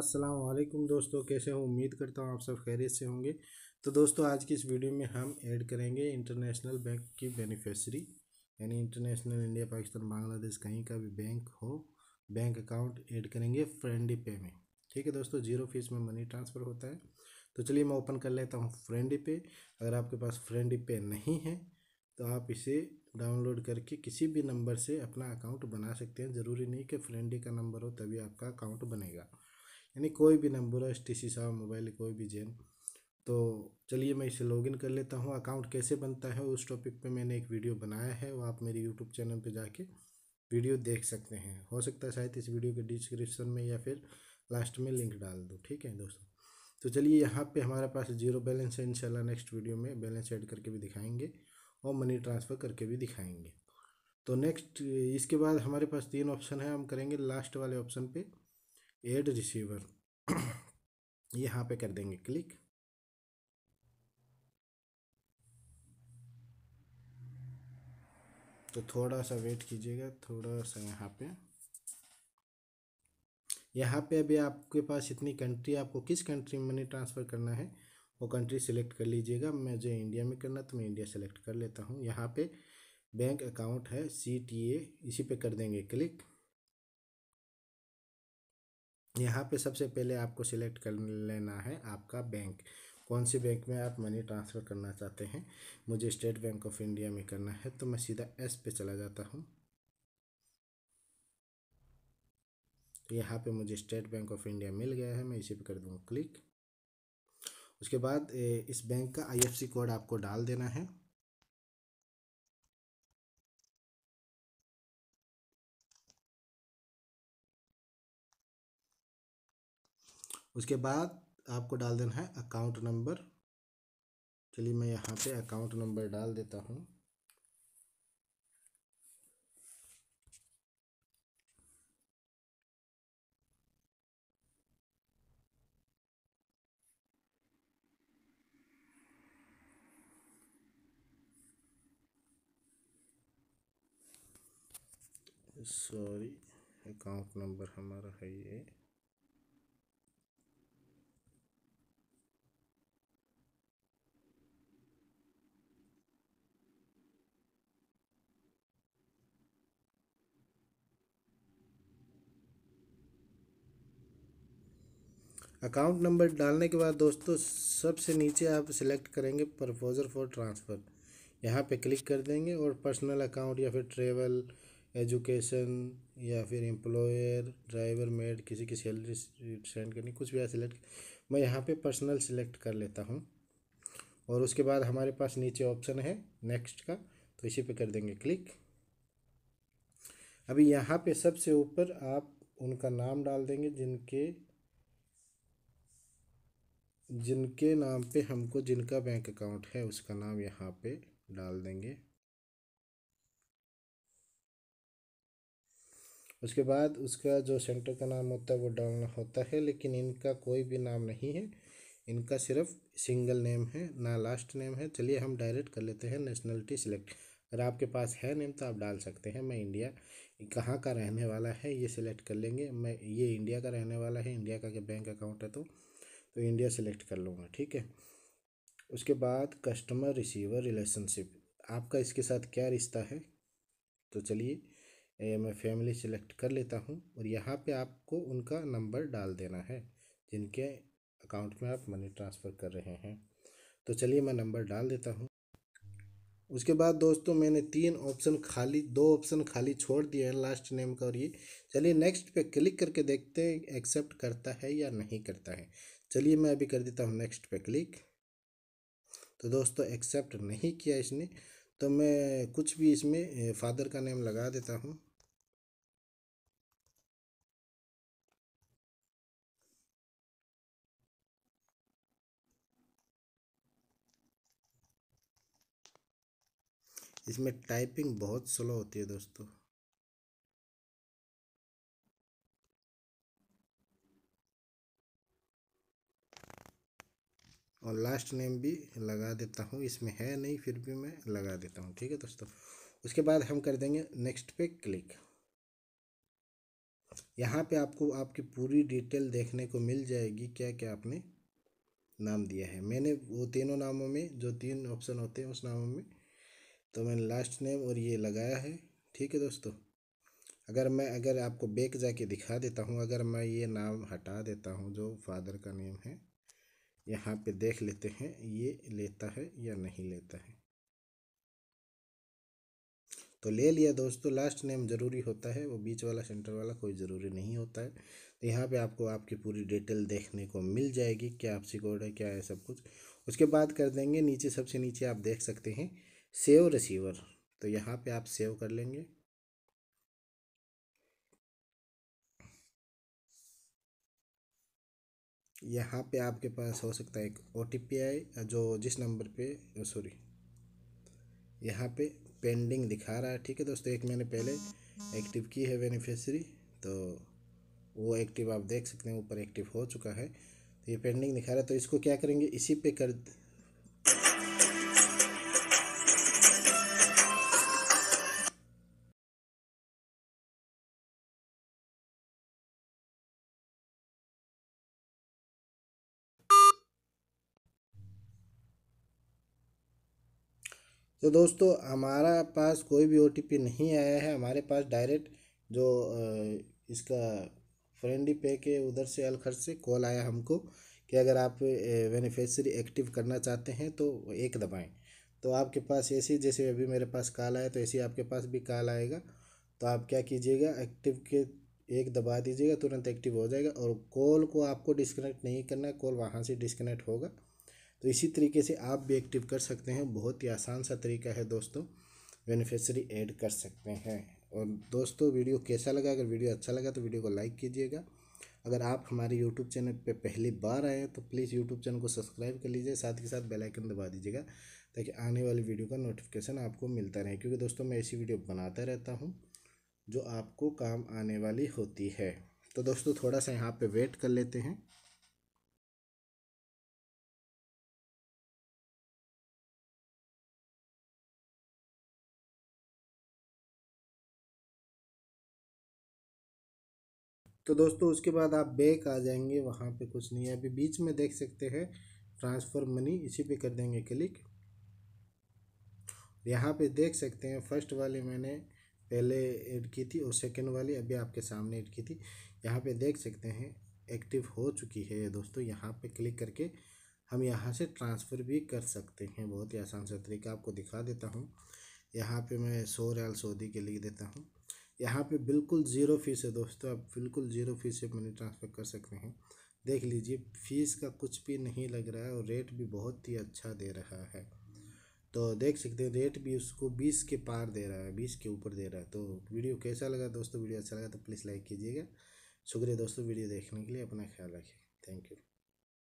अस्सलाम वालेकुम दोस्तों कैसे हो उम्मीद करता हूँ आप सब खैरियत से होंगे तो दोस्तों आज की इस वीडियो में हम ऐड करेंगे इंटरनेशनल बैंक की बेनिफिशरी यानी इंटरनेशनल इंडिया पाकिस्तान बांग्लादेश कहीं का भी बैंक हो बैंक अकाउंट ऐड करेंगे फ्रेंडी पे में ठीक है दोस्तों जीरो फीस में मनी ट्रांसफ़र होता है तो चलिए मैं ओपन कर लेता हूँ फ्रेंडी पे अगर आपके पास फ्रेंडी पे नहीं है तो आप इसे डाउनलोड करके किसी भी नंबर से अपना अकाउंट बना सकते हैं ज़रूरी नहीं कि फ्रेंडी का नंबर हो तभी आपका अकाउंट बनेगा यानी कोई भी नंबर एस टी सी सावा मोबाइल कोई भी जेम तो चलिए मैं इसे लॉगिन कर लेता हूँ अकाउंट कैसे बनता है उस टॉपिक पे मैंने एक वीडियो बनाया है वो आप मेरे यूट्यूब चैनल पे जाके वीडियो देख सकते हैं हो सकता है शायद इस वीडियो के डिस्क्रिप्शन में या फिर लास्ट में लिंक डाल दूँ ठीक है दोस्तों तो चलिए यहाँ पे हमारे पास जीरो बैलेंस है इनशाला नेक्स्ट वीडियो में बैलेंस एड करके भी दिखाएंगे और मनी ट्रांसफ़र करके भी दिखाएंगे तो नेक्स्ट इसके बाद हमारे पास तीन ऑप्शन है हम करेंगे लास्ट वाले ऑप्शन पर एड रिसीवर यहाँ पे कर देंगे क्लिक तो थोड़ा सा वेट कीजिएगा थोड़ा सा यहाँ पे यहाँ पे अभी आपके पास इतनी कंट्री आपको किस कंट्री में मनी ट्रांसफ़र करना है वो कंट्री सेलेक्ट कर लीजिएगा मैं जो इंडिया में करना तो मैं इंडिया सेलेक्ट कर लेता हूँ यहाँ पे बैंक अकाउंट है सी टी ए इसी पे कर देंगे क्लिक यहाँ पे सबसे पहले आपको सिलेक्ट कर लेना है आपका बैंक कौन से बैंक में आप मनी ट्रांसफ़र करना चाहते हैं मुझे स्टेट बैंक ऑफ इंडिया में करना है तो मैं सीधा एस पे चला जाता हूँ यहाँ पे मुझे स्टेट बैंक ऑफ इंडिया मिल गया है मैं इसी पे कर दूँगा क्लिक उसके बाद इस बैंक का आईएफएससी कोड आपको डाल देना है उसके बाद आपको डाल देना है अकाउंट नंबर चलिए मैं यहाँ पे अकाउंट नंबर डाल देता हूँ सॉरी अकाउंट नंबर हमारा है ये अकाउंट नंबर डालने के बाद दोस्तों सबसे नीचे आप सिलेक्ट करेंगे प्रपोजल फॉर ट्रांसफ़र यहाँ पे क्लिक कर देंगे और पर्सनल अकाउंट या फिर ट्रेवल एजुकेशन या फिर एम्प्लॉयर ड्राइवर मेड किसी की सैलरी सेंड करनी कुछ भी सिलेक्ट मैं यहाँ पे पर्सनल सिलेक्ट कर लेता हूँ और उसके बाद हमारे पास नीचे ऑप्शन है नेक्स्ट का तो इसी पे कर देंगे क्लिक अभी यहाँ पे सबसे ऊपर आप उनका नाम डाल देंगे जिनके जिनके नाम पे हमको जिनका बैंक अकाउंट है उसका नाम यहाँ पे डाल देंगे उसके बाद उसका जो सेंटर का नाम होता है वो डालना होता है लेकिन इनका कोई भी नाम नहीं है इनका सिर्फ सिंगल नेम है ना लास्ट नेम है चलिए हम डायरेक्ट कर लेते हैं नेशनलिटी सिलेक्ट अगर आपके पास है नेम तो आप डाल सकते हैं मैं इंडिया कहाँ का रहने वाला है ये सिलेक्ट कर लेंगे मैं ये इंडिया का रहने वाला है इंडिया का बैंक अकाउंट है तो तो इंडिया सेलेक्ट कर लूँगा ठीक है उसके बाद कस्टमर रिसीवर रिलेशनशिप आपका इसके साथ क्या रिश्ता है तो चलिए मैं फैमिली सेलेक्ट कर लेता हूँ और यहाँ पे आपको उनका नंबर डाल देना है जिनके अकाउंट में आप मनी ट्रांसफ़र कर रहे हैं तो चलिए मैं नंबर डाल देता हूँ उसके बाद दोस्तों मैंने तीन ऑप्शन खाली दो ऑप्शन खाली छोड़ दिए हैं लास्ट नेम का और ये चलिए नेक्स्ट पे क्लिक करके देखते हैं एक्सेप्ट करता है या नहीं करता है चलिए मैं अभी कर देता हूँ नेक्स्ट पे क्लिक तो दोस्तों एक्सेप्ट नहीं किया इसने तो मैं कुछ भी इसमें फादर का नेम लगा देता हूँ इसमें टाइपिंग बहुत स्लो होती है दोस्तों और लास्ट नेम भी लगा देता हूँ इसमें है नहीं फिर भी मैं लगा देता हूँ ठीक है दोस्तों उसके बाद हम कर देंगे नेक्स्ट पे क्लिक यहाँ पे आपको आपकी पूरी डिटेल देखने को मिल जाएगी क्या क्या आपने नाम दिया है मैंने वो तीनों नामों में जो तीन ऑप्शन होते हैं उस नामों में तो मैंने लास्ट नेम और ये लगाया है ठीक है दोस्तों अगर मैं अगर आपको बेक जाके दिखा देता हूँ अगर मैं ये नाम हटा देता हूँ जो फादर का नेम है यहाँ पे देख लेते हैं ये लेता है या नहीं लेता है तो ले लिया दोस्तों लास्ट नेम ज़रूरी होता है वो बीच वाला सेंटर वाला कोई ज़रूरी नहीं होता है तो यहाँ पे आपको आपकी पूरी डिटेल देखने को मिल जाएगी क्या आपसी कोड है क्या है सब कुछ उसके बाद कर देंगे नीचे सबसे नीचे आप देख सकते हैं सेव रिसीवर तो यहाँ पे आप सेव कर लेंगे यहाँ पे आपके पास हो सकता है एक ओ टी पी आए जो जिस नंबर पे सॉरी यहाँ पे पेंडिंग दिखा रहा है ठीक है दोस्तों एक मैंने पहले एक्टिव की है बेनिफिशरी तो वो एक्टिव आप देख सकते हैं ऊपर एक्टिव हो चुका है तो ये पेंडिंग दिखा रहा है तो इसको क्या करेंगे इसी पे कर तो दोस्तों हमारा पास कोई भी ओ नहीं आया है हमारे पास डायरेक्ट जो इसका फ्रेंडी पे के उधर से अलखर से कॉल आया हमको कि अगर आप बेनिफिशरी एक्टिव करना चाहते हैं तो एक दबाएं तो आपके पास ऐसी जैसे अभी मेरे पास कॉल आया तो ऐसी आपके पास भी कॉल आएगा तो आप क्या कीजिएगा एक्टिव के एक दबा दीजिएगा तुरंत एक्टिव हो जाएगा और कॉल को आपको डिस्कनेक्ट नहीं करना है कॉल वहाँ से डिस्कनेक्ट होगा तो इसी तरीके से आप भी एक्टिव कर सकते हैं बहुत ही आसान सा तरीका है दोस्तों बेनिफिशरी ऐड कर सकते हैं और दोस्तों वीडियो कैसा लगा अगर वीडियो अच्छा लगा तो वीडियो को लाइक कीजिएगा अगर आप हमारे यूट्यूब चैनल पर पहली बार आए हैं तो प्लीज़ यूट्यूब चैनल को सब्सक्राइब कर लीजिए साथ ही साथ बेलाइकन दबा दीजिएगा ताकि आने वाली वीडियो का नोटिफिकेशन आपको मिलता रहे क्योंकि दोस्तों मैं ऐसी वीडियो बनाता रहता हूँ जो आपको काम आने वाली होती है तो दोस्तों थोड़ा सा यहाँ पर वेट कर लेते हैं तो दोस्तों उसके बाद आप बैक आ जाएंगे वहाँ पे कुछ नहीं है अभी बीच में देख सकते हैं ट्रांसफ़र मनी इसी पे कर देंगे क्लिक यहाँ पे देख सकते हैं फर्स्ट वाली मैंने पहले ऐड की थी और सेकंड वाली अभी आपके सामने ऐड की थी यहाँ पे देख सकते हैं एक्टिव हो चुकी है दोस्तों यहाँ पे क्लिक करके हम यहाँ से ट्रांसफ़र भी कर सकते हैं बहुत ही आसान सा तरीका आपको दिखा देता हूँ यहाँ पर मैं सो रियाल सऊदी के लिख देता हूँ यहाँ पे बिल्कुल ज़ीरो फीस है दोस्तों आप बिल्कुल ज़ीरो फीस से मनी ट्रांसफ़र कर सकते हैं देख लीजिए फीस का कुछ भी नहीं लग रहा है और रेट भी बहुत ही अच्छा दे रहा है तो देख सकते हैं रेट भी उसको बीस के पार दे रहा है बीस के ऊपर दे रहा है तो वीडियो कैसा लगा दोस्तों वीडियो अच्छा लगा तो प्लीज़ लाइक कीजिएगा शुक्रिया दोस्तों वीडियो देखने के लिए अपना ख्याल रखें थैंक यू